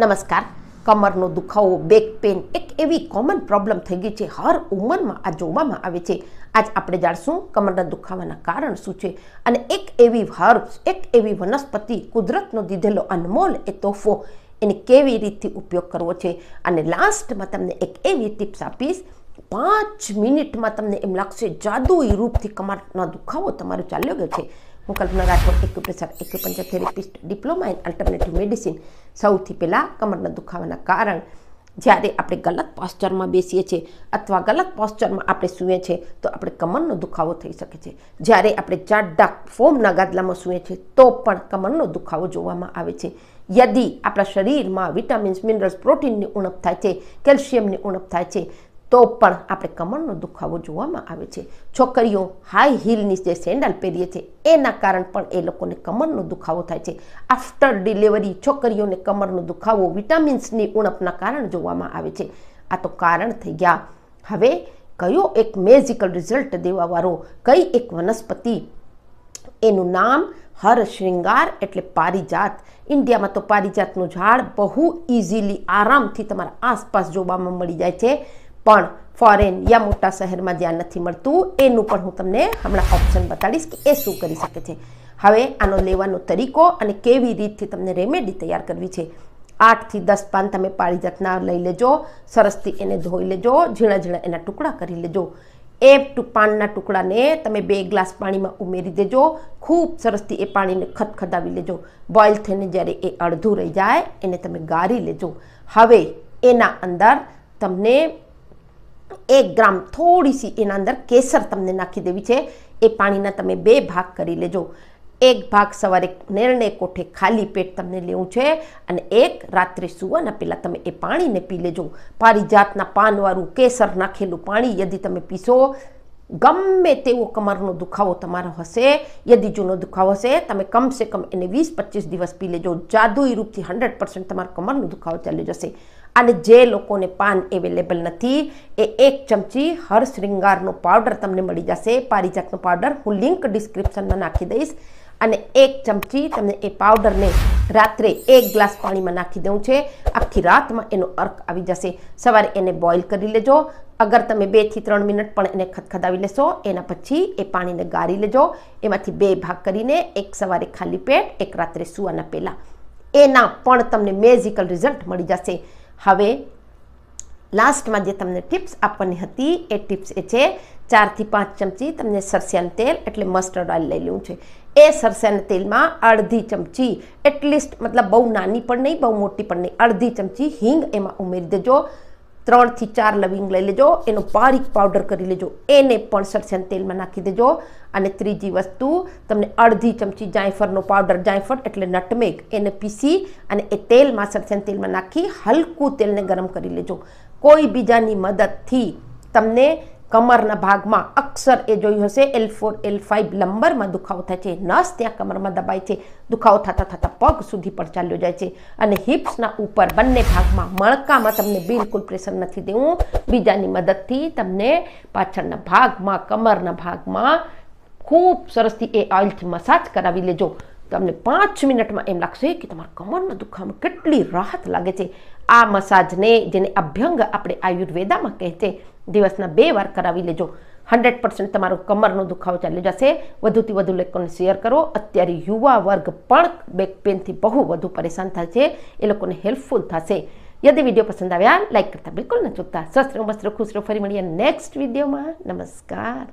નમસ્કાર કમરનો દુખાવો back pain એક એવી કોમન પ્રોબ્લેમ થઈ ગઈ છે હર ઉંમરમાં આ જોવામાં આવે છે આજ આપણે જાણશું કમરના દુખાવાના કારણ શું છે અને એક એવી હર્બ્સ એક એવી વનસ્પતિ કુદરતનો દીધેલો અનમોલ એ તોહફો એને કેવી રીતથી ઉપયોગ કરવો છે અને લાસ્ટમાં તમને એક એવી ટિપ્સ આપીશ પાંચ મિનિટમાં તમને એમ લાગશે જાદુઈ રૂપથી કમરનો દુખાવો તમારો ચાલ્યો ગયો છે હું Kalpana Rathod acupressure acupuncture therapist diploma in alternative medicine સૌથી પહેલાં કમરના દુખાવાના કારણ જ્યારે આપણે ગલત પોસ્ચરમાં બેસીએ છીએ અથવા ગલત પોસ્ચરમાં આપણે સૂઈએ છીએ તો આપણે કમરનો દુખાવો થઈ શકે છે જ્યારે આપણે જાડા ફોમના ગાદલામાં સૂઈએ છીએ તો પણ કમરનો દુખાવો જોવામાં આવે છે યદી આપણા શરીરમાં વિટામિન્સ મિનરલ્સ પ્રોટીનની ઉણપ થાય છે કેલ્શિયમની ઉણપ થાય છે તો પણ આપણે કમરનો દુખાવો જોવામાં આવે છે છોકરીઓ હાઈ હિલની જે સેન્ડલ પહેરીએ છે એના કારણ પણ એ લોકોને કમરનો દુખાવો થાય છે આફ્ટર ડિલિવરી છોકરીઓને કમરનો દુખાવો વિટામિન્સની ઉણપના કારણ જોવામાં આવે છે આ તો કારણ થઈ ગયા હવે કયો એક મેજિકલ રિઝલ્ટ દેવાવાળો કઈ એક વનસ્પતિ એનું નામ હર શ્રૃંગાર એટલે પારિજાત ઇન્ડિયામાં તો પારિજાતનું ઝાડ બહુ ઇઝીલી આરામથી તમારા આસપાસ જોવામાં મળી જાય છે પણ ફોરેન યા મોટા શહેરમાં જ્યાં નથી મળતું એનું પણ હું તમને હમણાં ઓપ્શન બતાડીશ કે એ શું કરી શકે છે હવે આનો લેવાનો તરીકો અને કેવી રીતથી તમને રેમેડી તૈયાર કરવી છે આઠથી દસ પાન તમે પારિજાતના લઈ લેજો સરસથી એને ધોઈ લેજો ઝીણા ઝીણા એના ટુકડા કરી લેજો એ પાનના ટુકડાને તમે બે ગ્લાસ પાણીમાં ઉમેરી દેજો ખૂબ સરસથી એ પાણીને ખદખદાવી લેજો બોઇલ થઈને જ્યારે એ અડધું રહી જાય એને તમે ગારી લેજો હવે એના અંદર તમને એક ગ્રામ થોડી સી એના અંદર કેસર તમને નાખી દેવી છે એ પાણીના તમે બે ભાગ કરી લેજો એક ભાગ સવારે નિર્ણય કોઠે ખાલી પેટ તમને લેવું છે અને એક રાત્રે સુવાના પહેલાં તમે એ પાણીને પી લેજો પારિજાતના પાનવાળું કેસર નાખેલું પાણી યદી તમે પીશો ગમે તેવો કમરનો દુખાવો તમારો હશે યદિ જૂનો દુખાવો હશે તમે કમસે કમ એને વીસ પચીસ દિવસ પી લેજો જાદુઈ રૂપથી હંડ્રેડ પર્સન્ટ તમારો કમરનો દુખાવો ચાલી જશે અને જે લોકોને પાન એવેલેબલ નથી એ એક ચમચી હર શ્રૃંગારનો પાવડર તમને મળી જશે પારિજાતનો પાવડર હું લિંક ડિસ્ક્રિપ્શનમાં નાખી દઈશ અને એક ચમચી તમને એ પાવડરને રાત્રે એક ગ્લાસ પાણીમાં નાખી દઉં છે આખી રાતમાં એનો અર્ક આવી જશે સવારે એને બોઇલ કરી લેજો અગર તમે બેથી ત્રણ મિનિટ પણ એને ખદખદાવી લેશો એના પછી એ પાણીને ગાળી લેજો એમાંથી બે ભાગ કરીને એક સવારે ખાલી પેટ એક રાત્રે સૂવાના પહેલાં એના પણ તમને મેઝિકલ રિઝલ્ટ મળી જશે હવે લાસ્ટમાં જે તમને ટિપ્સ આપવાની હતી એ ટિપ્સ એ છે ચારથી પાંચ ચમચી તમને સરસેન તેલ એટલે મસ્ટર્ડ ઓઇલ લઈ લેવું છે એ સરસેન તેલમાં અડધી ચમચી એટલીસ્ટ મતલબ બહુ નાની પણ નહીં બહુ મોટી પણ નહીં અડધી ચમચી હિંગ એમાં ઉમેરી દેજો ત્રણથી ચાર લવિંગ લઈ લેજો એનો બારીક પાવડર કરી લેજો એને પણ સરસેન તેલમાં નાખી દેજો અને ત્રીજી વસ્તુ તમને અડધી ચમચી જાયફળનો પાવડર જાયફળ એટલે નટમેગ એને પીસી અને એ તેલમાં સરસેન તેલમાં નાખી હલકું તેલને ગરમ કરી લેજો કોઈ બીજાની મદદથી તમને કમરના ભાગમાં અક્ષર એ જોયું હશે એલ ફોર એલ ફાઇવ લંબરમાં દુખાવો થાય છે નસ ત્યાં કમરમાં દબાય છે દુખાવો થતા થતાં પગ સુધી પણ ચાલ્યો જાય છે અને હિપ્સના ઉપર બંને ભાગમાં મણકામાં તમને બિલકુલ પ્રેશર નથી દેવું બીજાની મદદથી તમને પાછળના ભાગમાં કમરના ભાગમાં ખૂબ સરસથી એ ઓઇલથી મસાજ કરાવી લેજો તમને પાંચ મિનિટમાં એમ લાગશે કે તમારા કમરના દુખાવામાં કેટલી રાહત લાગે છે આ મસાજને જેને અભ્યંગ આપણે આયુર્વેદામાં કહે છે દિવસના બે વાર કરાવી લેજો હંડ્રેડ પર્સન્ટ તમારો કમરનો દુખાવો ચાલી જશે વધુથી વધુ લોકોને શેર કરો અત્યારે યુવા વર્ગ પણ બેક પેનથી બહુ વધુ પરેશાન થાય છે એ લોકોને હેલ્પફુલ થશે યદિ વિડીયો પસંદ આવ્યા લાઇક કરતા બિલકુલ ન ચૂકતા સ્વસ્થ રહો મસ્ત ખુશ રહો ફરી મળીએ નેક્સ્ટ વિડીયોમાં નમસ્કાર